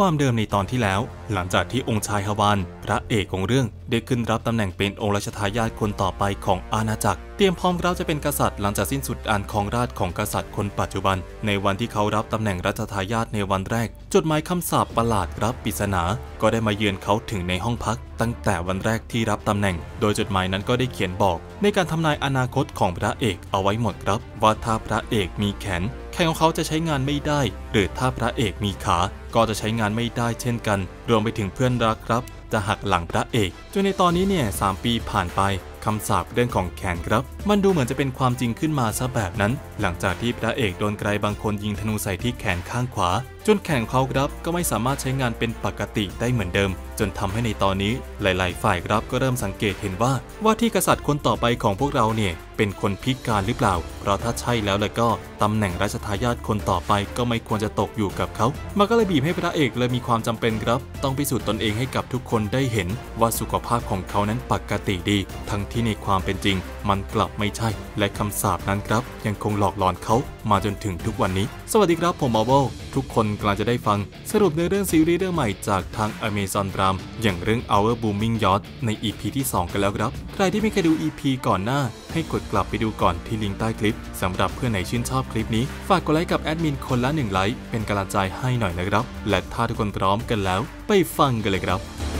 ความเดิมในตอนที่แล้ว หลังจากที่องค์ชายฮาวานพระเอกของเรื่อง ได้ขึ้นรับตำแหน่งเป็นองค์ราชทายาทคนต่อไปของอาณาจักรเตรียมพร้อมรับจะเป็นกษัตริย์หลังจากสิ้นสุดอันครองราชของกษัตริย์คนปัจจุบัน ในวันที่เขารับตำแหน่งรัชทายาทในวันแรก จดหมายคํำสาปประหลาดรับปริศนา ก็ได้มาเยือนเขาถึงในห้องพัก ตั้งแต่วันแรกที่รับตำแหน่ง โดยจดหมายนั้นก็ได้เขียนบอก ในการทำนายอนาคตของพระเอกเอาไว้หมดครับว่าถ้าพระเอกมีแขนแขนของเขาจะใช้งานไม่ได้หรือถ้าพระเอกมีขาก็จะใช้งานไม่ได้เช่นกัน รวมไปถึงเพื่อนรักครับ จะหักหลังพระเอก จนในตอนนี้เนี่ยสปีผ่านไป คำสาปเรื่องของแขนครับ มันดูเหมือนจะเป็นความจริงขึ้นมาซะแบบนั้น หลังจากที่พระเอกโดนไกลบางคนยิงธนูใส่ที่แขนข้างขวาจนแขนเขาครับก็ไม่สามารถใช้งานเป็นปกติได้เหมือนเดิม จนทำให้ในตอนนี้หลาย ๆ ฝ่ายครับก็เริ่มสังเกตเห็นว่า ว่าที่กษัตริย์คนต่อไปของพวกเราเนี่ย เป็นคนพิการหรือเปล่าเพราะถ้าใช่แล้วแล้วก็ตำแหน่งราชทายาทคนต่อไปก็ไม่ควรจะตกอยู่กับเขามันก็เลยบีบให้พระเอกเลยมีความจำเป็นครับ ต้องพิสูจน์ตนเองให้กับทุกคนได้เห็น ว่าสุขภาพของเขานั้นปกติดี ทั้งที่ในความเป็นจริง มันกลับไม่ใช่ และคำสาปนั้นครับ ยังคงหลอกหลอนเขามาจนถึงทุกวันนี้ สวัสดีครับผมมาโบทุกคนกลังจะได้ฟังสรุปในเรื่องซีรีส์เรื่องใหม่จากทาง Amazon d r a m อย่างเรื่อง Our Booming Yacht ใน EP ที่ 2 กันแล้วครับ ใครที่ไม่เคยดู EP ก่อนหน้า ให้กดกลับไปดูก่อนที่ลิงก์ใต้คลิปสำหรับเพื่อนไหนชื่นชอบคลิปนี้ ฝากกดไลค์กับแอดมินคนละหนึ่งไลค์เป็นกำลังใจให้หน่อยนะครับ และถ้าทุกคนพร้อมกันแล้ว ไปฟังกันเลยครับ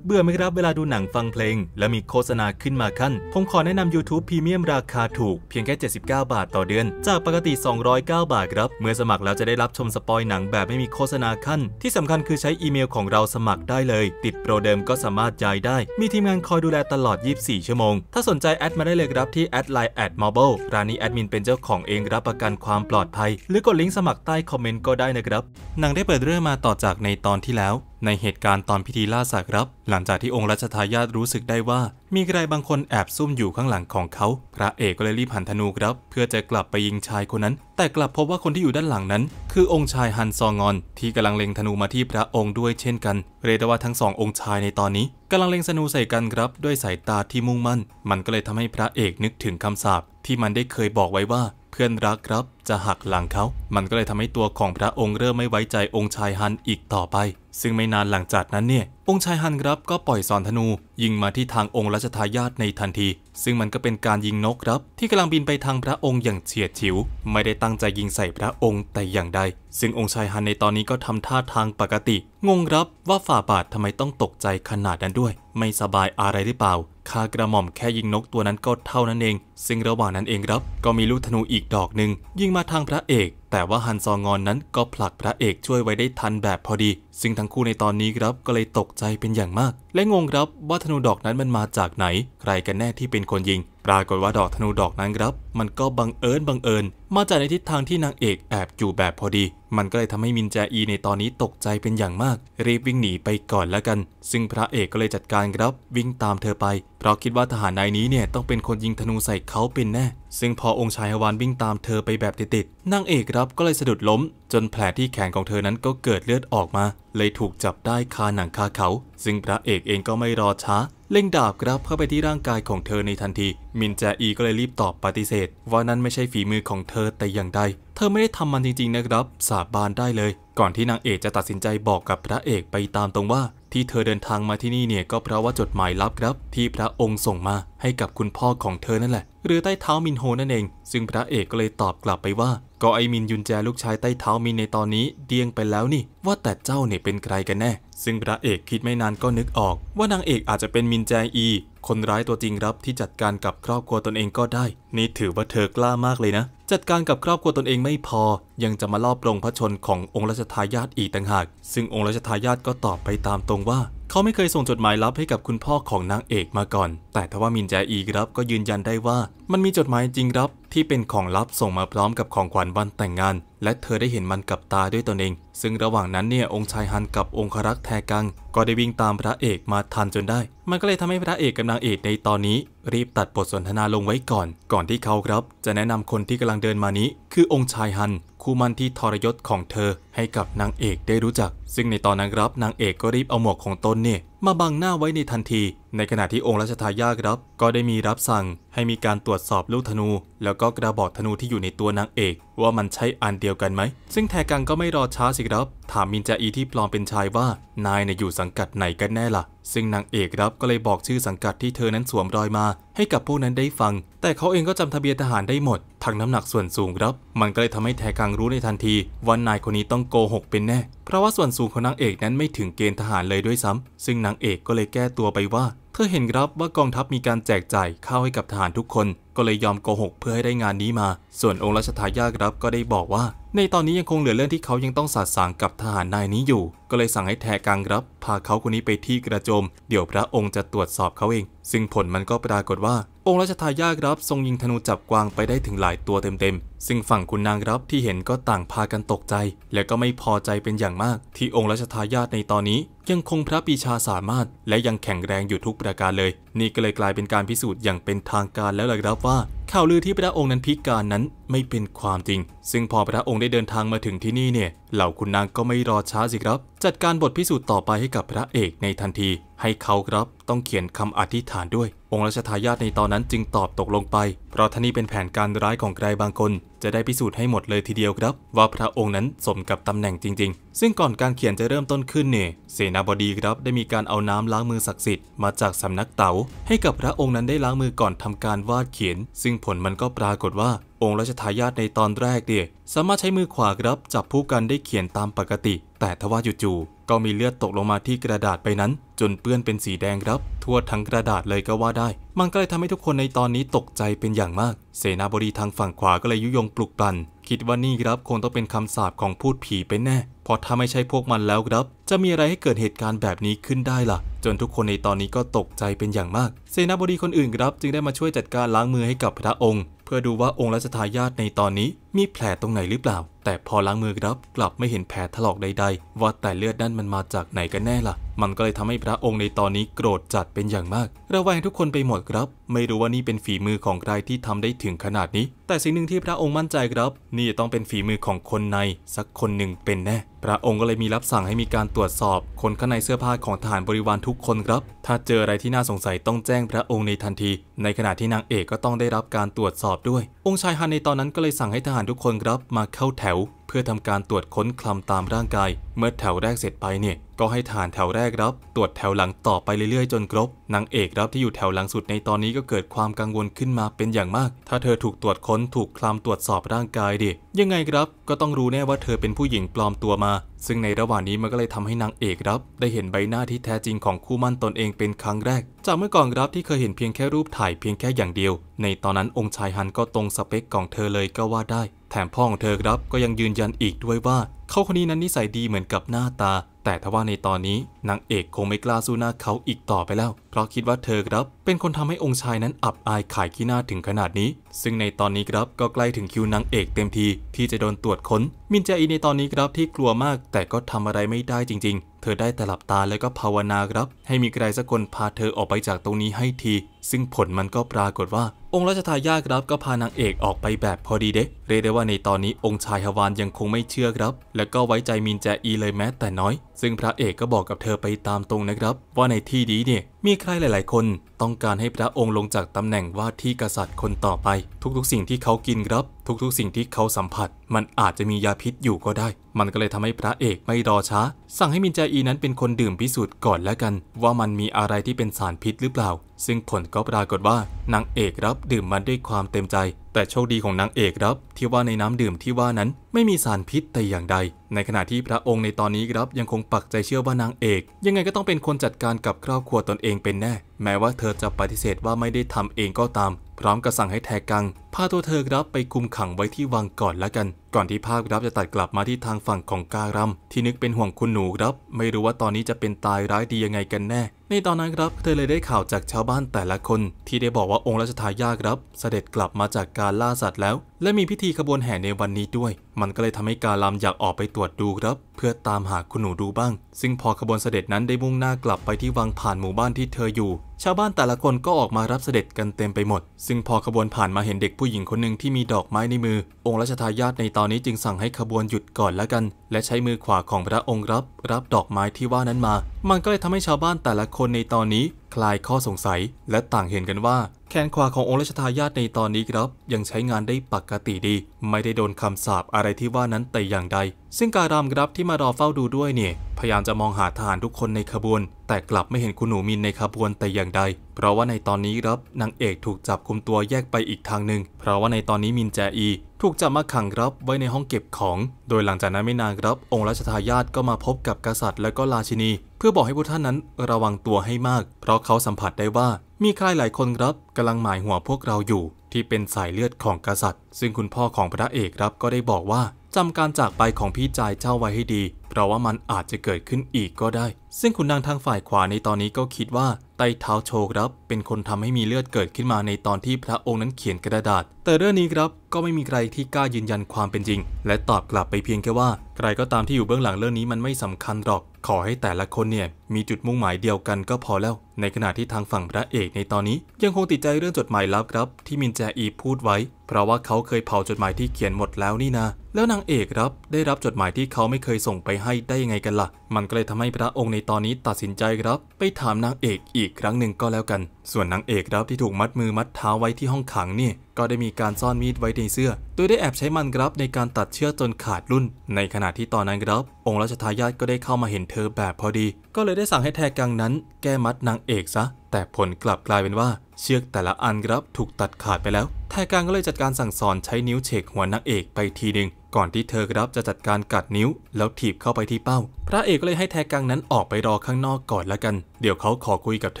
เบื่อไหมครับเวลาดูหนังฟังเพลง และมีโฆษณาขึ้นมาขั้นผมขอแนะนำ YouTube Premium ราคาถูก เพียงแค่ 79 บาทต่อเดือน จากปกติ 209 บาทครับ เมื่อสมัครแล้วจะได้รับชมสปอยหนังแบบไม่มีโฆษณาขั้น ที่สำคัญคือใช้อีเมลของเราสมัครได้เลย ติดโปรเดิมก็สามารถย้ายได้ มีทีมงานคอยดูแลตลอด 24 ชั่วโมงถ้าสนใจแอดมาได้เลยครับที่แอดไลน์แอดมอเบิลร้านนี้แอดมินเป็นเจ้าของเองรับประกันความปลอดภัย หรือกดลิงก์สมัครใต้คอมเมนต์ก็ได้นะครับหนังได้เปิดเรื่องมาต่อจากในตอนที่แล้วในเหตุการณ์ตอนพิธีล่าสัตว์ครับหลังจากที่องค์รัชทายาทรู้สึกได้ว่ามีใครบางคนแอบซุ่มอยู่ข้างหลังของเขา พระเอกก็เลยรีบหันธนูครับเพื่อจะกลับไปยิงชายคนนั้น แต่กลับพบว่าคนที่อยู่ด้านหลังนั้นคือองค์ชายฮันซองอนที่กำลังเล็งธนูมาที่พระองค์ด้วยเช่นกัน เรียกว่าทั้งสององค์ชายในตอนนี้กำลังเล็งธนูใส่กันครับด้วยสายตาที่มุ่งมั่น มันก็เลยทำให้พระเอกนึกถึงคำสาปที่มันได้เคยบอกไว้ว่าเพื่อนรักครับจะหักหลังเขา มันก็เลยทำให้ตัวของพระองค์เริ่มไม่ไว้ใจองค์ชายฮันอีกต่อไป ซึ่งไม่นานหลังจากนั้นเนี่ยปงชายฮันครับก็ปล่อยสอนธนู ยิงมาที่ทางองค์รัชทายาทในทันที ซึ่งมันก็เป็นการยิงนกครับ ที่กำลังบินไปทางพระองค์อย่างเฉียดฉิว ไม่ได้ตั้งใจยิงใส่พระองค์แต่อย่างใดซึ่งองค์ชายฮันในตอนนี้ก็ทำท่าทางปกติ งงครับว่าฝ่าบาททำไมต้องตกใจขนาดนั้นด้วย ไม่สบายอะไรหรือเปล่าข้ากระหม่อมแค่ยิงนกตัวนั้นก็เท่านั้นเอง ซึ่งระหว่างนั้นเองครับก็มีลูกธนูอีกดอกหนึ่งยิงมาทางพระเอกแต่ว่าฮันซองอนนั้นก็ผลักพระเอกช่วยไว้ได้ทันแบบพอดีซึ่งทั้งคู่ในตอนนี้ครับก็เลยตกใจเป็นอย่างมาก และงงครับว่าธนูดอกนั้นมันมาจากไหน ใครกันแน่ที่เป็นคนยิง ปรากฏว่าดอกธนูดอกนั้นครับ มันก็บังเอิญบังเอิญ มาจากในทิศทางที่นางเอกแอบอยู่แบบพอดีมันก็เลยทำให้มินแจอีในตอนนี้ตกใจเป็นอย่างมาก รีบวิ่งหนีไปก่อนแล้วกัน ซึ่งพระเอกก็เลยจัดการครับวิ่งตามเธอไป เพราะคิดว่าทหารนายนี้เนี่ยต้องเป็นคนยิงธนูใส่เขาเป็นแน่ ซึ่งพอองค์ชายฮวานวิ่งตามเธอไปแบบติด ๆนางเอกครับก็เลยสะดุดล้ม จนแผลที่แขนของเธอนั้นก็เกิดเลือดออกมาเลยถูกจับได้คาหนังคาเขา ซึ่งพระเอกเองก็ไม่รอช้า เล่งดาบครับเข้าไปที่ร่างกายของเธอในทันที มินแจอีก็เลยรีบตอบปฏิเสธว่านั้นไม่ใช่ฝีมือของเธอแต่อย่างใดเธอไม่ได้ทำมันจริงๆนะครับ สาบานได้เลย ก่อนที่นางเอกจะตัดสินใจบอกกับพระเอกไปตามตรงว่า ที่เธอเดินทางมาที่นี่เนี่ยก็เพราะว่าจดหมายลับครับ ที่พระองค์ส่งมาให้กับคุณพ่อของเธอนั่นแหละ หรือใต้เท้ามินโฮนั่นเอง ซึ่งพระเอกก็เลยตอบกลับไปว่า ก็ไอมินยุนแจลูกชายใต้เท้ามินในตอนนี้เดียงไปแล้วนี่ ว่าแต่เจ้าเนี่ยเป็นใครกันแน่ซึ่งพระเอกคิดไม่นานก็นึกออก ว่านางเอกอาจจะเป็นมินแจอีคนร้ายตัวจริงรับที่จัดการกับครอบครัวตนเองก็ได้ นี่ถือว่าเธอกล้ามากเลยนะ จัดการกับครอบครัวตนเองไม่พอ ยังจะมาลอบปงพระชนขององค์รัชทายาทอีกต่างหาก ซึ่งองค์รัชทายาทก็ตอบไปตามตรงว่าเขาไม่เคยส่งจดหมายลับให้กับคุณพ่อของนางเอกมาก่อน แต่ทว่ามินแจอีครับก็ยืนยันได้ว่ามันมีจดหมายจริงครับที่เป็นของลับส่งมาพร้อมกับของขวัญวันแต่งงาน และเธอได้เห็นมันกับตาด้วยตนเอง ซึ่งระหว่างนั้นเนี่ยองค์ชายฮันกับองครักษ์แทกัง ก็ได้วิ่งตามพระเอกมาทันจนได้ มันก็เลยทำให้พระเอกกับนางเอกในตอนนี้ รีบตัดบทสนทนาลงไว้ก่อน ก่อนที่เขาครับ จะแนะนำคนที่กำลังเดินมานี้ คือองค์ชายฮันคู่มั่นที่ทรยศของเธอให้กับนางเอกได้รู้จัก ซึ่งในตอนนั้นครับนางเอกก็รีบเอาหมวกของตนเนี่ยมาบังหน้าไว้ในทันที ในขณะที่องค์ราชทายาทครับ ก็ได้มีรับสั่งให้มีการตรวจสอบลูกธนู แล้วก็กระบอกธนูที่อยู่ในตัวนางเอกว่ามันใช่อันเดียวกันไหมซึ่งแทกังก็ไม่รอช้าสิครับ ถามมินจาอีที่ปลอมเป็นชายว่า นายเนี่ยอยู่สังกัดไหนกันแน่ละ่ะซึ่งนางเอกครับก็เลยบอกชื่อสังกัดที่เธอนั้นสวมรอยมา ให้กับผู้นั้นได้ฟัง แต่เขาเองก็จำทะเบียนทหารได้หมดทั้งน้ำหนักส่วนสูงครับ มันก็เลยทำให้แทกังรู้ในทันทีว่านายคนนี้ต้องโกหกเป็นแน่ เพราะว่าส่วนสูงของนางเอกนั้นไม่ถึงเกณฑ์ทหารเลยด้วยซ้ำ ซึ่งนางางเอก ก็เลยแก้ตัวไปว่าเธอเห็นครับว่ากองทัพมีการแจกจ่ายข้าวให้กับทหารทุกคน ก็เลยยอมโกหกเพื่อให้ได้งานนี้มา ส่วนองค์ราชทายาทครับก็ได้บอกว่า ในตอนนี้ยังคงเหลือเรื่องที่เขายังต้องสาดสางกับทหารนายนี้อยู่ ก็เลยสั่งให้แทกังรับ พาเขาคนนี้ไปที่กระโจม เดี๋ยวพระองค์จะตรวจสอบเขาเอง ซึ่งผลมันก็ปรากฏว่า องค์ราชทายาทครับทรงยิงธนูจับกวางไปได้ถึงหลายตัวเต็มๆซึ่งฝั่งคุณนางรับที่เห็นก็ต่างพากันตกใจ และก็ไม่พอใจเป็นอย่างมาก ที่องค์ราชทายาทในตอนนี้ยังคงพระปีชาสามารถ และยังแข็งแรงอยู่ทุกประการเลย นี่ก็เลยกลายเป็นการพิสูจน์อย่างเป็นทางการแล้วล่ะครับว่า ข่าวลือที่พระองค์นั้นพิการนั้นไม่เป็นความจริง ซึ่งพอพระองค์ได้เดินทางมาถึงที่นี่เนี่ย เหล่าคุณนางก็ไม่รอช้าสิครับ จัดการบทพิสูจน์ต่อไปให้กับพระเอกในทันที ให้เขาครับต้องเขียนคำอธิษฐานด้วย องค์ราชทายาทในตอนนั้นจึงตอบตกลงไปเพราะท่านี้เป็นแผนการร้ายของใครบางคนจะได้พิสูจน์ให้หมดเลยทีเดียวครับ ว่าพระองค์นั้นสมกับตำแหน่งจริงๆ ซึ่งก่อนการเขียนจะเริ่มต้นขึ้นเนี่ยเสนาบดีครับได้มีการเอาน้ำล้างมือศักดิ์สิทธิ์มาจากสำนักเต๋า ให้กับพระองค์นั้นได้ล้างมือก่อนทำการวาดเขียน ซึ่งผลมันก็ปรากฏว่าองค์ราชทายาทในตอนแรกเนี่ยสามารถใช้มือขวาครับจับผู้กันได้เขียนตามปกติ แต่ทว่าจู่ๆก็มีเลือดตกลงมาที่กระดาษไปนั้น จนเปื้อนเป็นสีแดงครับ ทั่วทั้งกระดาษเลยก็ว่าได้ มันก็เลยทำให้ทุกคนในตอนนี้ตกใจเป็นอย่างมาก เสนาบดีทางฝั่งขวา ก็เลยยุยงปลุกปลั่นคิดว่านี่ครับ คงต้องเป็นคำสาปของพูดผีเป็นแน่เพราะถ้าไม่ใช่พวกมันแล้วครับ จะมีอะไรให้เกิดเหตุการณ์แบบนี้ขึ้นได้ล่ะ จนทุกคนในตอนนี้ก็ตกใจเป็นอย่างมาก เสนาบดีคนอื่นครับ จึงได้มาช่วยจัดการล้างมือให้กับพระองค์ เพื่อดูว่าองค์รัชทายาทในตอนนี้มีแผลตรงไหนหรือเปล่าแต่พอล้างมือครับกลับไม่เห็นแผลถลอกใดๆ ว่าแต่เลือดนั่นมันมาจากไหนกันแน่ล่ะ มันก็เลยทำให้พระองค์ในตอนนี้โกรธจัดเป็นอย่างมากระแวงทุกคนไปหมดครับ ไม่รู้ว่านี่เป็นฝีมือของใครที่ทำได้ถึงขนาดนี้ แต่สิ่งหนึ่งที่พระองค์มั่นใจครับ นี่ต้องเป็นฝีมือของคนในสักคนหนึ่งเป็นแน่ พระองค์ก็เลยมีรับสั่งให้มีการตรวจสอบ คนข้างในเสื้อผ้าของทหารบริวารทุกคนครับ ถ้าเจออะไรที่น่าสงสัยต้องแจ้งพระองค์ในทันที ในขณะที่นางเอกก็ต้องได้รับการตรวจสอบด้วย องค์ชายฮันในตอนนั้นก็เลยสั่งให้ทหารทุกคนครับ มาเข้าแถววเพื่อทำการตรวจค้นคลำตามร่างกาย เมื่อแถวแรกเสร็จไปเนี่ยก็ให้ฐานแถวแรกรับตรวจแถวหลังต่อไปเรื่อยๆ จนครบ นางเอกรับที่อยู่แถวหลังสุดในตอนนี้ก็เกิดความกังวลขึ้นมาเป็นอย่างมาก ถ้าเธอถูกตรวจค้นถูกคลำตรวจสอบร่างกายดิ ยังไงครับก็ต้องรู้แน่ว่าเธอเป็นผู้หญิงปลอมตัวมา ซึ่งในระหว่างนี้มันก็เลยทำให้นางเอกรับได้เห็นใบหน้าที่แท้จริงของคู่มั่นตนเองเป็นครั้งแรก จากเมื่อก่อนรับที่เคยเห็นเพียงแค่รูปถ่ายเพียงแค่อย่างเดียว ในตอนนั้นองค์ชายฮันก็ตรงสเปคของเธอเลยก็ว่าได้แถมพ่อของเธอครับก็ยังยืนยันอีกด้วยว่า เขาคนนี้นั้นนิสัยดีเหมือนกับหน้าตา แต่ทว่าในตอนนี้นางเอกคงไม่กล้าสู้หน้าเขาอีกต่อไปแล้ว เพราะคิดว่าเธอครับเป็นคนทำให้องค์ชายนั้นอับอายขายขี้หน้าถึงขนาดนี้ ซึ่งในตอนนี้ครับก็ใกล้ถึงคิวนางเอกเต็มทีที่จะโดนตรวจค้น มินเจอีในตอนนี้ครับที่กลัวมากแต่ก็ทำอะไรไม่ได้จริง ๆเธอได้แต่หลับตาแล้วก็ภาวนาครับ ให้มีใครสักคนพาเธอออกไปจากตรงนี้ให้ที ซึ่งผลมันก็ปรากฏว่า องค์ราชทายาทครับก็พานางเอกออกไปแบบพอดีเด็กเรียกได้ว่าในตอนนี้องค์ชายฮวานยังคงไม่เชื่อครับ และก็ไว้ใจมินแจอีเลยแม้ แต่น้อย ซึ่งพระเอกก็บอกกับเธอไปตามตรงนะครับ ว่าในที่นี้เนี่ยมีใครหลายๆ คนต้องการให้พระองค์ลงจากตำแหน่งว่าที่กษัตริย์คนต่อไป ทุกๆ สิ่งที่เขากินครับ ทุก ๆ สิ่งที่เขาสัมผัส มันอาจจะมียาพิษอยู่ก็ได้ มันก็เลยทำให้พระเอกไม่รอช้าสั่งให้มินจาอีนั้นเป็นคนดื่มพิสูจน์ก่อนแล้วกันว่ามันมีอะไรที่เป็นสารพิษหรือเปล่าซึ่งผลก็ปรากฏว่า นางเอกรับ ดื่มมันด้วยความเต็มใจ แต่โชคดีของนางเอกรับ ที่ว่าในน้ำดื่มที่ว่านั้นไม่มีสารพิษแต่อย่างใด ในขณะที่พระองค์ในตอนนี้รับยังคงปักใจเชื่อว่านางเอก ยังไงก็ต้องเป็นคนจัดการกับครอบครัวตนเองเป็นแน่แม้ว่าเธอจะปฏิเสธว่าไม่ได้ทำเองก็ตาม พร้อมกับสั่งให้แทกังพาตัวเธอรับไปคุมขังไว้ที่วังก่อนแล้วกัน ก่อนที่ภาพรับจะตัดกลับมาที่ทางฝั่งของการัมที่นึกเป็นห่วงคุณหนูรับ ไม่รู้ว่าตอนนี้จะเป็นตายร้ายดียังไงกันแน่ ในตอนนั้นรับเธอเลยได้ข่าวจากชาวบ้านแต่ละคน ที่ได้บอกว่าองค์ราชทายาทครับ เสด็จกลับมาจากการล่าสัตว์แล้วและมีพิธีขบวนแห่ในวันนี้ด้วย มันก็เลยทำให้กาลามอยากออกไปตรวจดูครับ เพื่อตามหาคุณหนูดูบ้าง ซึ่งพอขบวนเสด็จนั้นได้มุ่งหน้ากลับไปที่วังผ่านหมู่บ้านที่เธออยู่ ชาวบ้านแต่ละคนก็ออกมารับเสด็จกันเต็มไปหมด ซึ่งพอขบวนผ่านมาเห็นเด็กผู้หญิงคนหนึ่งที่มีดอกไม้ในมือ องค์รัชทายาทในตอนนี้จึงสั่งให้ขบวนหยุดก่อนละกัน และใช้มือขวาของพระองค์รับ รับดอกไม้ที่ว่านั้นมา มันก็เลยทำให้ชาวบ้านแต่ละคนในตอนนี้คลายข้อสงสัยและต่างเห็นกันว่าแขนขวาขององค์ราชทายาทในตอนนี้ครับ ยังใช้งานได้ปกติดี ไม่ได้โดนคำสาปอะไรที่ว่านั้นแต่อย่างใด ซึ่งการามครับที่มารอเฝ้าดูด้วยเนี่ยพยายามจะมองหาทหารทุกคนในขบวน แต่กลับไม่เห็นคุณหนูมินในขบวนแต่อย่างใด เพราะว่าในตอนนี้ครับนางเอกถูกจับคุมตัวแยกไปอีกทางหนึ่งเพราะว่าในตอนนี้มินแจอีถูกจับมาขังรับไว้ในห้องเก็บของ โดยหลังจากนั้นไม่นานครับองค์ราชทายาทก็มาพบกับกษัตริย์และก็ราชินี เพื่อบอกให้พวกท่านนั้นระวังตัวให้มาก เพราะเขาสัมผัสได้ว่ามีใครหลายคนครับกำลังหมายหัวพวกเราอยู่ ที่เป็นสายเลือดของกษัตริย์ ซึ่งคุณพ่อของพระเอกครับก็ได้บอกว่าจำการจากไปของพี่จายเจ้าไว้ให้ดี เพราะว่ามันอาจจะเกิดขึ้นอีกก็ได้ ซึ่งคุณนางทางฝ่ายขวาในตอนนี้ก็คิดว่าต้เท้าโชครับเป็นคนทำให้มีเลือดเกิดขึ้นมาในตอนที่พระองค์นั้นเขียนกระดาษ แต่เรื่องนี้ครับก็ไม่มีใครที่กล้ายืนยันความเป็นจริง และตอบกลับไปเพียงแค่ว่ารก็ตามที่อยู่เบื้องหลังเรื่องนี้มันไม่สำคัญหรอก ขอให้แต่ละคนเนี่ย มีจุดมุ่งหมายเดียวกันก็พอแล้ว ในขณะที่ทางฝั่งพระเอกในตอนนี้ยังคงติดใจเรื่องจดหมายลับครับ ที่มินแจอีพูดไว้ เพราะว่าเขาเคยเผาจดหมายที่เขียนหมดแล้วนี่นะแล้วนางเอกครับได้รับจดหมายที่เขาไม่เคยส่งไปให้ได้ยังไงกันละ่ะ มันก็เลยทำให้พระองค์ในตอนนี้ตัดสินใจครับ ไปถามนางเอกอีกครั้งหนึ่งก็แล้วกันส่วนนางเอกครับที่ถูกมัดมือมัดเท้าไว้ที่ห้องขังนี่ก็ได้มีการซ่อนมีดไว้ในเสื้อโดยได้แอบใช้มันครับในการตัดเชือกจนขาดรุ่น ในขณะที่ตอนนั้นครับ องค์ราชทายาทก็ได้เข้ามาเห็นเธอแบบพอดี ก็เลยได้สั่งให้แทกังนั้น แก้มัดนางเอกซะ แต่ผลกลับกลายเป็นว่าเชือกแต่ละอันครับถูกตัดขาดไปแล้วททกังก็เลยจัดการสั่งสอนใช้นิ้วเฉกหัวนางเอกไปทีหนึ่งก่อนที่เธอครับจะจัดการกัดนิ้วแล้วถีบเข้าไปที่เป้า พระเอกก็เลยให้แทกังนั้นออกไปรอข้างนอกก่อนละกันเดี๋ยวเขาขอคุยกับเธ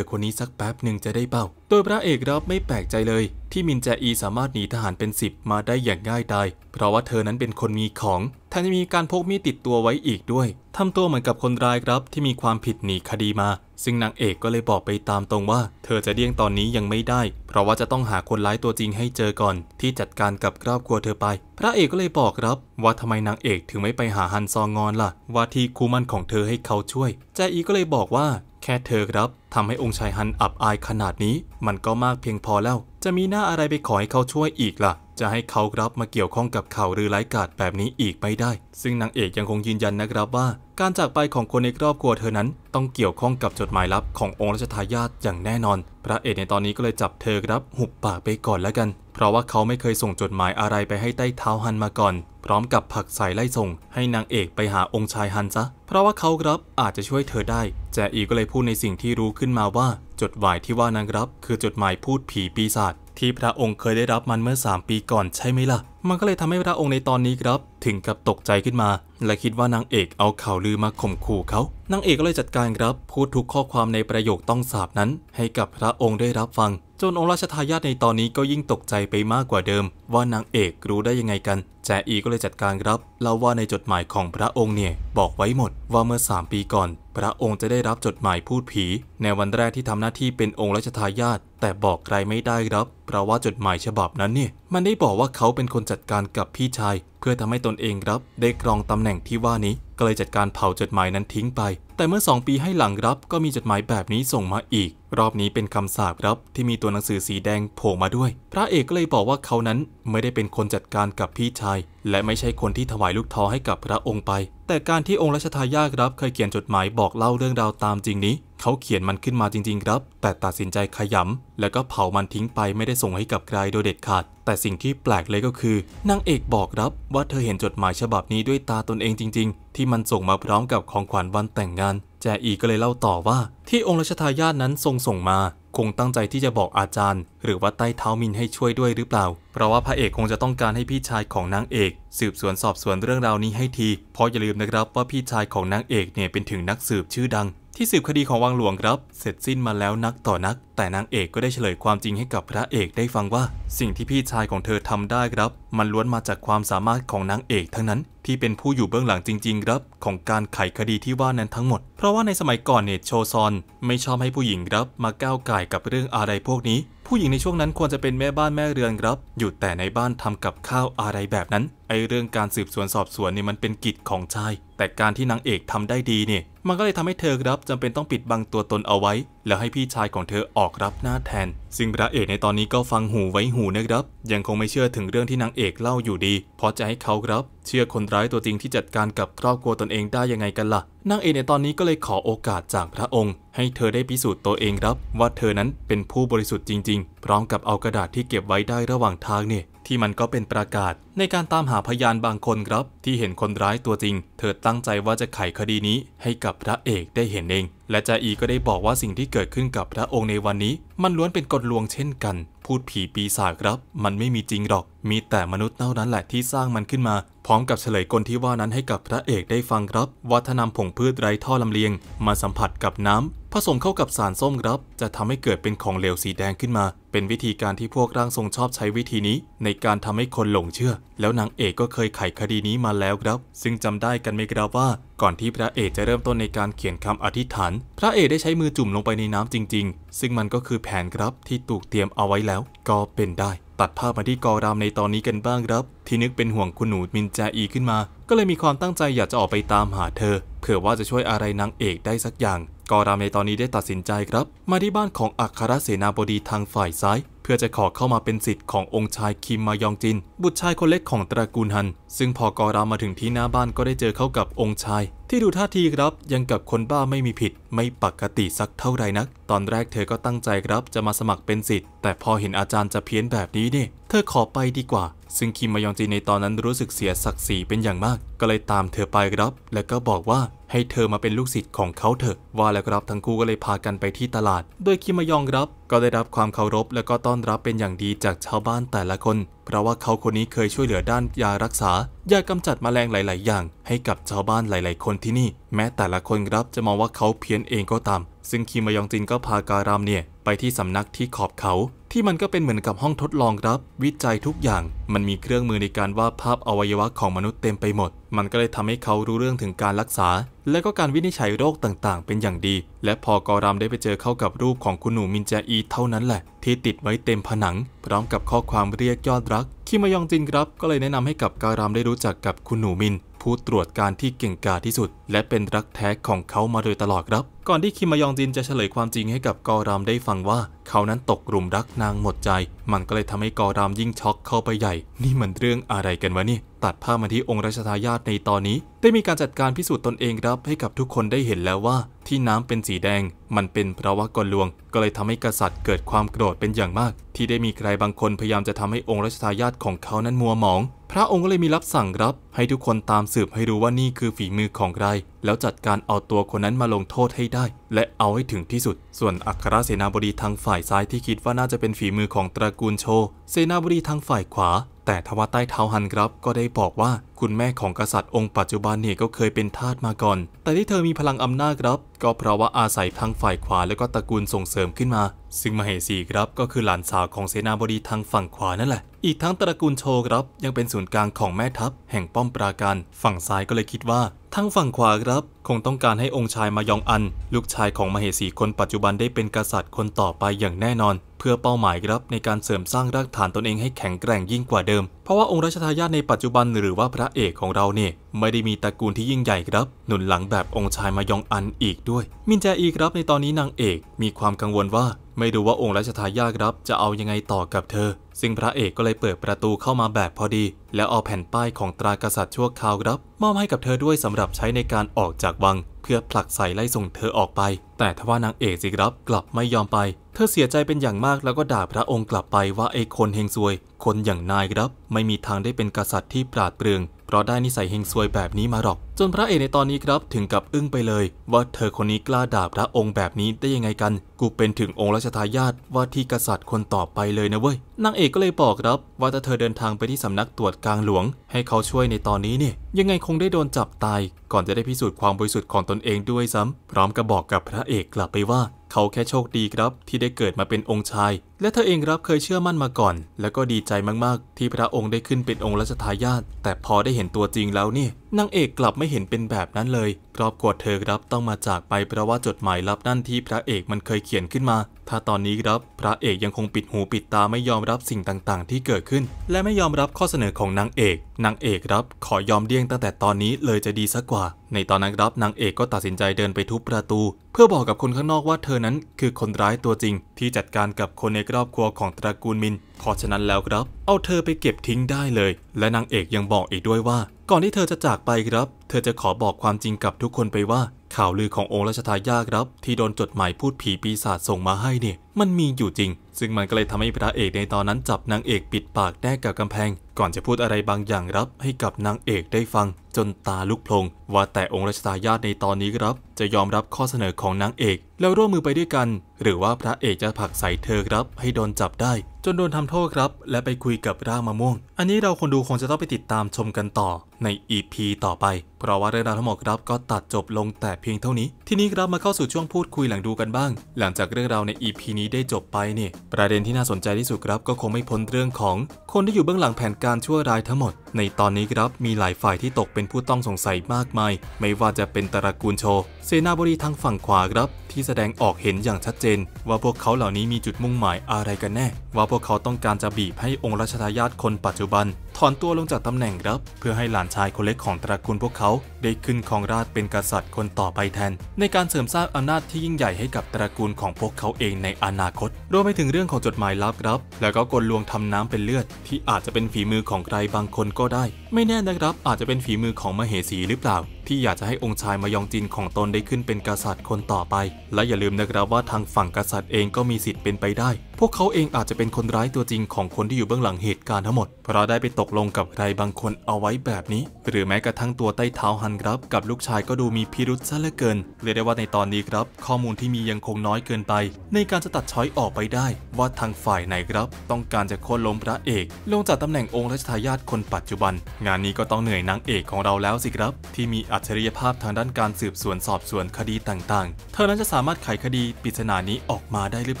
อคนนี้สักแป๊บหนึ่งจะได้เป้าโดยพระเอกรับไม่แปลกใจเลยที่มินแจอีสามารถหนีทหารเป็นสิบมาได้อย่างง่ายดาย เพราะว่าเธอนั้นเป็นคนมีของแถมยังมีการพกมีดติดตัวไว้อีกด้วย ทำตัวเหมือนกับคนร้ายครับที่มีความผิดหนีคดีมา ซึ่งนางเอกก็เลยบอกไปตามตรงว่า เธอจะเดี่ยงตอนนี้ยังไม่ได้ เพราะว่าจะต้องหาคนร้ายตัวจริงให้เจอก่อน ที่จัดการกับครอบครัวเธอไป พระเอกก็เลยบอกครับ ว่าทำไมนางเอกถึงไม่ไปหาฮันซองงอนล่ะ ว่าที่คู่มั่นของเธอให้เขาช่วยแจอีก็เลยบอกว่าแค่เธอครับทำให้องค์ชายฮันอับอายขนาดนี้ มันก็มากเพียงพอแล้วจะมีหน้าอะไรไปขอให้เขาช่วยอีกล่ะ จะให้เขารับมาเกี่ยวข้องกับข่าวรือไร้กาดแบบนี้อีกไม่ได้ ซึ่งนางเอกยังคงยืนยันนะครับว่า การจากไปของคนในครอบครัวเธอนั้น ต้องเกี่ยวข้องกับจดหมายลับขององค์ราชทายาทอย่างแน่นอน พระเอกในตอนนี้ก็เลยจับเธอครับหุบปากไปก่อนแล้วกัน เพราะว่าเขาไม่เคยส่งจดหมายอะไรไปให้ใต้เท้าฮันมาก่อน พร้อมกับผักใส่ไล่ส่ง ให้นางเอกไปหาองค์ชายฮันซะ เพราะว่าเขาครับอาจจะช่วยเธอได้ แจอีก็เลยพูดในสิ่งที่รู้ขึ้นมาว่าจดหมายที่ว่านั้นครับ คือจดหมายพูดผีปีศาจที่พระองค์เคยได้รับมันเมื่อ 3 ปีก่อนใช่ไหมล่ะมันก็เลยทำให้พระองค์ในตอนนี้ครับ ถึงกับตกใจขึ้นมา และคิดว่านางเอกเอาข่าวลือมาข่มขู่เขานางเอกก็เลยจัดการครับ พูดทุกข้อความในประโยคต้องสาบนั้น ให้กับพระองค์ได้รับฟัง จนองค์ราชทายาทในตอนนี้ก็ยิ่งตกใจไปมากกว่าเดิม ว่านางเอกรู้ได้ยังไงกันแจอี ก็เลยจัดการรับเล่าว่าในจดหมายของพระองค์เนี่ย บอกไว้หมดว่าเมื่อ 3 ปีก่อน พระองค์จะได้รับจดหมายพูดผี ในวันแรกที่ทำหน้าที่เป็นองค์ราชทายาทแต่บอกใครไม่ได้ครับเพราะว่าจดหมายฉบับนั้นเนี่ยมันได้บอกว่าเขาเป็นคนจัดการกับพี่ชาย เพื่อทำให้ตนเองครับ ได้ครองตำแหน่งที่ว่านี้ ก็เลยจัดการเผาจดหมายนั้นทิ้งไป แต่เมื่อ2ปีให้หลังครับ ก็มีจดหมายแบบนี้ส่งมาอีก รอบนี้เป็นคำสาบครับที่มีตัวหนังสือสีแดงโผล่มาด้วย พระเอกก็เลยบอกว่าเขานั้นไม่ได้เป็นคนจัดการกับพี่ชายและไม่ใช่คนที่ถวายลูกท้อให้กับพระองค์ไป แต่การที่องค์ราชทายาทครับเคยเขียนจดหมายบอกเล่าเรื่องราวตามจริงนี้ เขาเขียนมันขึ้นมาจริง ๆ ครับ แต่ตัดสินใจขยำแล้วก็เผามันทิ้งไปไม่ได้ส่งให้กับใครโดยเด็ดขาด แต่สิ่งที่แปลกเลยก็คือนางเอกบอกครับว่าเธอเห็นจดหมายฉบับนี้ด้วยตาตนเองจริง ๆ ที่มันส่งมาพร้อมกับของขวัญวันแต่งงาน แจอีก็เลยเล่าต่อว่าที่องค์ราชทายาทนั้นทรงส่งมาคงตั้งใจที่จะบอกอาจารย์หรือว่าใต้เท้ามินให้ช่วยด้วยหรือเปล่า เพราะว่าพระเอกคงจะต้องการให้พี่ชายของนางเอก สืบสวนสอบสวนเรื่องราวนี้ให้ที เพราะอย่าลืมนะครับว่าพี่ชายของนางเอกเนี่ยเป็นถึงนักสืบชื่อดังที่สืบคดีของวังหลวงครับเสร็จสิ้นมาแล้วนักต่อนัก แต่นางเอกก็ได้เฉลยความจริงให้กับพระเอกได้ฟังว่า สิ่งที่พี่ชายของเธอทำได้ครับ มันล้วนมาจากความสามารถของนางเอกทั้งนั้น ที่เป็นผู้อยู่เบื้องหลังจริงๆครับ ของการไขคดีที่ว่านั้นทั้งหมด เพราะว่าในสมัยก่อนเนตโชซอนไม่ชอบให้ผู้หญิงครับมาก้าวไก่กับเรื่องอะไรพวกนี้ ผู้หญิงในช่วงนั้นควรจะเป็นแม่บ้านแม่เรือนครับ อยู่แต่ในบ้านทำกับข้าวอะไรแบบนั้นไอเรื่องการสืบสวนสอบสวนเนี่ยมันเป็นกิจของชายแต่การที่นางเอกทำได้ดีเนี่ย มันก็เลยทำให้เธอครับจำเป็นต้องปิดบังตัวตนเอาไว้ แล้วให้พี่ชายของเธอออกรับหน้าแทน ซึ่งพระเอกในตอนนี้ก็ฟังหูไว้หูนะครับ ยังคงไม่เชื่อถึงเรื่องที่นางเอกเล่าอยู่ดีเพราะจะให้เขาครับเชื่อคนร้ายตัวจริงที่จัดการกับครอบครัวตนเองได้ยังไงกันละ่ะนางเอกในตอนนี้ก็เลยขอโอกาสจากพระองค์ ให้เธอได้พิสูจน์ตัวเองครับ ว่าเธอนั้นเป็นผู้บริสุทธิ์จริงๆ พร้อมกับเอากระดาษที่เก็บไว้ได้ระหว่างทางเนี่ยที่มันก็เป็นประกาศ ในการตามหาพยานบางคนครับ ที่เห็นคนร้ายตัวจริง เธอตั้งใจว่าจะไขคดีนี้ให้กับพระเอกได้เห็นเอง และจาอีก็ได้บอกว่าสิ่งที่เกิดขึ้นกับพระองค์ในวันนี้ มันล้วนเป็นกฎลวงเช่นกัน พูดผีปีศาจครับ มันไม่มีจริงหรอก มีแต่มนุษย์เท่านั้นแหละที่สร้างมันขึ้นมา พร้อมกับเฉลยกลที่ว่านั้นให้กับพระเอกได้ฟังครับว่าถ้านำผงพืชไร้ท่อลำเลียง มาสัมผัสกับน้ำผสมเข้ากับสารส้มครับ จะทำให้เกิดเป็นของเหลวสีแดงขึ้นมา เป็นวิธีการที่พวกร่างทรงชอบใช้วิธีนี้ ในการทำให้คนหลงเชื่อ แล้วนางเอกก็เคยไขคดีนี้มาแล้วครับ ซึ่งจำได้กันไหมครับว่า ก่อนที่พระเอกจะเริ่มต้นในการเขียนคำอธิษฐาน พระเอกได้ใช้มือจุ่มลงไปในน้ำจริง ๆ ซึ่งมันก็คือแผนครับที่ถูกเตรียมเอาไว้แล้ว ก็เป็นได้ ตัดภาพมาที่กอรามในตอนนี้กันบ้างครับ ที่นึกเป็นห่วงคุณหนูมินจอีขึ้นมาก็เลยมีความตั้งใจอยากจะออกไปตามหาเธอ เผื่อว่าจะช่วยอะไรนางเอกได้สักอย่าง กอรามในตอนนี้ได้ตัดสินใจครับ มาที่บ้านของอัครเสนาบดีทางฝ่ายซ้ายพื่อจะขอเข้ามาเป็นสิทธิ์ขององค์ชายคิมมายองจิน บุตรชายคนเล็กของตระกูลฮัน ซึ่งพอกอรามาถึงที่หน้าบ้านก็ได้เจอเข้ากับองค์ชาย ที่ดูท่าทีครับยังกับคนบ้าไม่มีผิดไม่ปกติสักเท่าไรนัก ตอนแรกเธอก็ตั้งใจครับจะมาสมัครเป็นสิทธิ์แต่พอเห็นอาจารย์จะเพี้ยนแบบนี้เนี่ย เธอขอไปดีกว่า ซึ่งคิมมายองจินในตอนนั้นรู้สึกเสียศักดิ์ศรีเป็นอย่างมากก็เลยตามเธอไปครับ แล้วก็บอกว่าให้เธอมาเป็นลูกศิษย์ของเขาเถอะว่าแล้วครับทั้งคู่ก็เลยพากันไปที่ตลาดโดยคิมยองครับ ก็ได้รับความเคารพ และก็ต้อนรับเป็นอย่างดีจากชาวบ้านแต่ละคน เพราะว่าเขาคนนี้เคยช่วยเหลือด้านยารักษายากำจัดมแมลงหลาย ๆ อย่าง ให้กับชาวบ้านหลาย ๆ คนที่นี่ แม้แต่ละคนครับจะมองว่าเขาเพี้ยนเองก็ตามซึ่งคิมยองจินก็พาการามเนี่ยไปที่สำนักที่ขอบเขา ที่มันก็เป็นเหมือนกับห้องทดลองครับ วิจัยทุกอย่าง มันมีเครื่องมือในการวาดภาพอวัยวะของมนุษย์เต็มไปหมด มันก็เลยทำให้เขารู้เรื่องถึงการรักษา และก็การวินิจฉัยโรคต่าง ๆ เป็นอย่างดีและพอกอรามได้ไปเจอเข้ากับรูปของคุณหนูมินแจอีเท่านั้นแหละ ที่ติดไว้เต็มผนัง พร้อมกับข้อความเรียกยอดรักคิมยองจินครับก็เลยแนะนำให้กับการามได้รู้จักกับคุณหนูมิน ผู้ตรวจการที่เก่งกาจที่สุด และเป็นรักแท้ของเขามาโดยตลอดครับ ก่อนที่คิมยองจินจะเฉลยความจริงให้กับการามได้ฟังว่า เขานั้นตกกลุ่มรักนางหมดใจมันก็เลยทำให้กอรามยิ่งช็อกเข้าไปใหญ่ นี่มันเรื่องอะไรกันวะนี่ ตัดภาพมาที่องค์ราชทายาทในตอนนี้ ได้มีการจัดการพิสูจน์ตนเองรับให้กับทุกคนได้เห็นแล้วว่าที่น้ำเป็นสีแดง มันเป็นเพราะว่ากลลวง ก็เลยทำให้กษัตริย์เกิดความโกรธเป็นอย่างมาก ที่ได้มีใครบางคนพยายามจะทำให้องค์ราชทายาทของเขานั้นมัวหมองระองค์ก็เลยมีรับสั่งรับ ให้ทุกคนตามสืบให้รู้ว่านี่คือฝีมือของใครแล้วจัดการเอาตัวคนนั้นมาลงโทษให้ได้ และเอาให้ถึงที่สุด ส่วนอัครเสนาบดีทางฝ่ายซ้ายที่คิดว่าน่าจะเป็นฝีมือของตระกูลโชเสนาบดีทางฝ่ายขวาแต่ทว่าใต้เท้าหันครับ ก็ได้บอกว่าคุณแม่ของกษัตริย์องค์ปัจจุบันเนี่ยก็เคยเป็นทาสมาก่อน แต่ที่เธอมีพลังอำนาจครับ ก็เพราะว่าอาศัยทางฝ่ายขวาแล้วก็ตระกูลส่งเสริมขึ้นมา ซึ่งมาเหสีครับก็คือหลานสาวของเสนาบดีทางฝั่งขวานั่นแหละ อีกทั้งตระกูลโชครับ ยังเป็นศูนย์กลางของแม่ทัพแห่งป้อมปราการฝั่งซ้ายก็เลยคิดว่าทางฝั่งขวาครับ คงต้องการให้องค์ชายมายองอัน ลูกชายของมาเหสีคนปัจจุบันได้เป็นกษัตริย์คนต่อไปอย่างแน่นอนพื่อเป้าหมายครับในการเสริมสร้างรากฐานตนเองให้แข็งแกร่งยิ่งกว่าเดิม เพราะว่าองค์ราชทายาทในปัจจุบันหรือว่าพระเอกของเราเนี่ยไม่ได้มีตระกูลที่ยิ่งใหญ่ครับ หนุนหลังแบบองค์ชายมายองอันอีกด้วย มินแจอีครับในตอนนี้นางเอกมีความกังวลว่า ไม่รู้ว่าองค์ราชทายาทครับ จะเอายังไงต่อกับเธอ ซึ่งพระเอกก็เลยเปิดประตูเข้ามาแบบพอดี แล้วเอาแผ่นป้ายของตรากษัตริย์ชั่วคราวครับมอบให้กับเธอด้วยสำหรับใช้ในการออกจากวัง เพื่อผลักใส่ไล่ส่งเธอออกไป แต่ทว่านางเอกสิครับ กลับไม่ยอมไปเธอเสียใจเป็นอย่างมากแล้วก็ด่าพระองค์กลับไปว่าไอ้คนเฮงซวย คนอย่างนายครับ ไม่มีทางได้เป็นกษัตริย์ที่ปราดเปรื่อง เพราะได้นิสัยเฮงซวยแบบนี้มาหรอก จนพระเอกในตอนนี้ครับถึงกับอึ้งไปเลย ว่าเธอคนนี้กล้าด่าพระองค์แบบนี้ได้ยังไงกัน กูเป็นถึงองค์ราชทายาทว่าที่กษัตริย์คนต่อไปเลยนะเว้ยนางเอกก็เลยบอกครับ ว่าถ้าเธอเดินทางไปที่สำนักตรวจกลางหลวง ให้เขาช่วยในตอนนี้เนี่ย ยังไงคงได้โดนจับตายก่อนจะได้พิสูจน์ความบริสุทธิ์ของตนเองด้วยซ้ำพร้อมกับบอกกับพระเอกกลับไปว่าเขาแค่โชคดีครับที่ได้เกิดมาเป็นองค์ชาย และเธอเองครับเคยเชื่อมั่นมาก่อน แล้วก็ดีใจมากๆ ที่พระองค์ได้ขึ้นเป็นองค์รัชทายาทแต่พอได้เห็นตัวจริงแล้วนี่นางเอกกลับไม่เห็นเป็นแบบนั้นเลย ครอบครัวเธอครับต้องมาจากไปเพราะว่าจดหมายลับนั่นที่พระเอกมันเคยเขียนขึ้นมา ถ้าตอนนี้ครับพระเอกยังคงปิดหูปิดตาไม่ยอมรับสิ่งต่างๆ ที่เกิดขึ้น และไม่ยอมรับข้อเสนอของนางเอก นางเอกครับขอยอมเดี่ยงตั้งแต่ตอนนี้เลยจะดีสักกว่า ในตอนนั้นครับนางเอกก็ตัดสินใจเดินไปทุบประตูเพื่อบอกกับคนข้างนอกว่าเธอนั้นคือคนร้ายตัวจริงที่จัดการกับคนในครอบครัวของตระกูลมินเพราะฉะนั้นแล้วครับ เอาเธอไปเก็บทิ้งได้เลย และนางเอกยังบอกอีกด้วยว่า ก่อนที่เธอจะจากไปครับ เธอจะขอบอกความจริงกับทุกคนไปว่า ข่าวลือขององค์ราชทายาครับ ที่โดนจดหมายพูดผีปีศาจส่งมาให้เนี่ยมันมีอยู่จริง ซึ่งมันก็เลยทำให้พระเอกในตอนนั้นจับนางเอกปิดปากแนบกับกำแพง ก่อนจะพูดอะไรบางอย่างรับให้กับนางเอกได้ฟังจนตาลุกพลง ว่าแต่องค์ราชทายาทในตอนนี้ครับ จะยอมรับข้อเสนอของนางเอกแล้วร่วมมือไปด้วยกัน หรือว่าพระเอกจะผลักใส่เธอครับ ให้โดนจับได้ จนโดนทำโทษครับและไปคุยกับร่ามะม่วง อันนี้เราคนดูคงจะต้องไปติดตามชมกันต่อในอีพีต่อไป เพราะว่าเรื่องราวทั้งหมดครับก็ตัดจบลงแต่เพียงเท่านี้ ทีนี้ครับมาเข้าสู่ช่วงพูดคุยหลังดูกันบ้าง หลังจากเรื่องราวในอีพีนี้ี้ได้จบไปนี่ประเด็นที่น่าสนใจที่สุดครับ ก็คงไม่พ้นเรื่องของ คนที่อยู่เบื้องหลังแผนการชั่วร้ายทั้งหมด ในตอนนี้ครับมีหลายฝ่ายที่ตกเป็นผู้ต้องสงสัยมากมายไม่ว่าจะเป็นตระกูลโชเซนาบดีทางฝั่งขวาครับที่แสดงออกเห็นอย่างชัดเจน ว่าพวกเขาเหล่านี้มีจุดมุ่งหมายอะไรกันแน่ ว่าพวกเขาต้องการจะบีบให้องค์ราชทายาทคนปัจจุบันถอนตัวลงจากตำแหน่งครับ เพื่อให้หลานชายคนเล็กของตระกูลพวกเขา ได้ขึ้นครองราชเป็นกษัตริย์คนต่อไปแทน ในการเสริมสร้างอำนาจที่ยิ่งใหญ่ให้กับตระกูลของพวกเขาเองในอนาคตรวมไปถึงเรื่องของจดหมายลับครับ แล้วก็กลลวงทำน้ำเป็นเลือดที่อาจจะเป็นฝีมือของใครบางคนก็ได้ ไม่แน่นะครับอาจจะเป็นฝีมือของมเหสีหรือเปล่าที่อยากจะให้องค์ชายมายองจินของตนได้ขึ้นเป็นกษัตริย์คนต่อไป และอย่าลืมนะครับว่าทางฝั่งกษัตริย์เองก็มีสิทธิ์เป็นไปได้ พวกเขาเองอาจจะเป็นคนร้ายตัวจริงของคนที่อยู่เบื้องหลังเหตุการณ์ทั้งหมด เพราะได้ไปตกลงกับใครบางคนเอาไว้แบบนี้ หรือแม้กระทั่งตัวใต้เท้าฮันครับกับลูกชายก็ดูมีพิรุษซะเหลือเกินเรียกได้ว่าในตอนนี้ครับ ข้อมูลที่มียังคงน้อยเกินไป ในการจะตัดช้อยออกไปได้ ว่าทางฝ่ายไหนครับ ต้องการจะโค่นล้มพระเอก ลงจากตำแหน่งองค์รัชทายาทคนปัจจุบัน งานนี้ก็ต้องเหนื่อยนางเอกของเราแล้วสิครับ ที่มีอัจฉริยภาพทางด้านการสืบสวนสอบสวนคดีต่างๆ เธอนั้นจะสามารถไขคดีปริศนานี้ออกมาได้หรือเ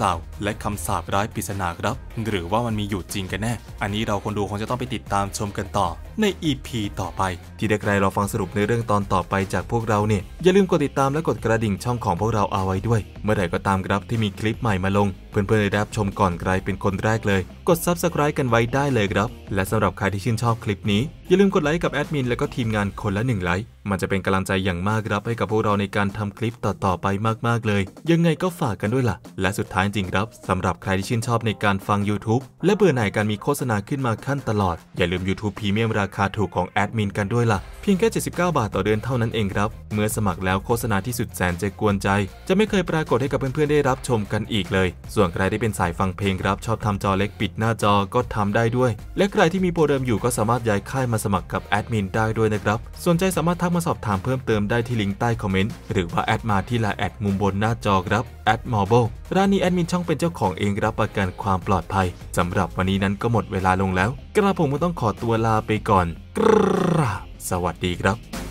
ปล่า และคำสาบร้ายปริศนาครับ หรือว่ามันมีอยู่จริงกันแน่ อันนี้เราคนดูคงจะต้องไปติดตามชมกันต่อใน EP ต่อไป ที่ได้ใครรอฟังสรุปในเรื่องตอนต่อไปจากพวกเราเนี่ยอย่าลืมกดติดตามและกดกระดิ่งช่องของพวกเราเอาไว้ด้วย เมื่อไหร่ก็ตามครับที่มีคลิปใหม่มาลง เพื่อนๆ ได้รับชมก่อนใครเป็นคนแรกเลย กดซับสไคร b e กันไว้ได้เลยครับ และสำหรับใครที่ชื่นชอบคลิปนี้ อย่าลืมกดไลค์กับแอดมินและก็ทีมงานคนละหนึ่งไลค์มันจะเป็นกำลังใจอย่างมากครับให้กับพวกเราในการทำคลิปต่อๆไปมากๆเลย ยังไงก็ฝากกันด้วยล่ะ และสุดท้ายจริงครับ สำหรับใครที่ชื่นชอบในการฟัง YouTube และเบื่อหน่ายการมีโฆษณาขึ้นมาขั้นตลอด อย่าลืม YouTube Premium ราคาถูกของแอดมินกันด้วยละ่ะ เพียงแค่ 79 บาทต่อเดือนเท่านั้นเองครับ เมื่อสมัครแล้วโฆษณาที่สุดแสนจะกวนใจ จะไม่เคยปรากฏให้กับเพื่อนๆได้รับชมกันอีกเลย ส่วนใครที่เป็นสายฟังเพลงครับ ชอบทำจอเล็กปิดหน้าจอก็ทำได้ด้วย และใครที่มีโปรเดิมอยู่ก็สามารถย้ายค่ายมาสมัครกับแอดมินได้ด้วยนะครับสนใจสามารถทักมาสอบถามเพิ่มเติมได้ที่ลิงก์ใต้คอมเมนต์หรือว่าแอดมา ที่ไลน์แอดมุมบนหน้าจอครับแอดมอร์บลร้านนี้แอดมินช่องเป็นเจ้าของเองรับประกันความปลอดภัยสำหรับวันนี้นั้นก็หมดเวลาลงแล้วกระผมก็ต้องขอตัวลาไปก่อนก่อนกราบสวัสดีครับ